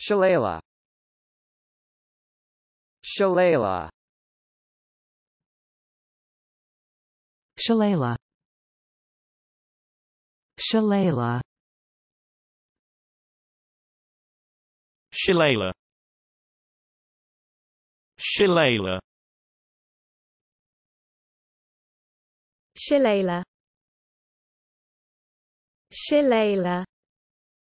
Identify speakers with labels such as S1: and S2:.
S1: Shalala Shalala Shalala Shalala Shillala Shillala Shillala Shillala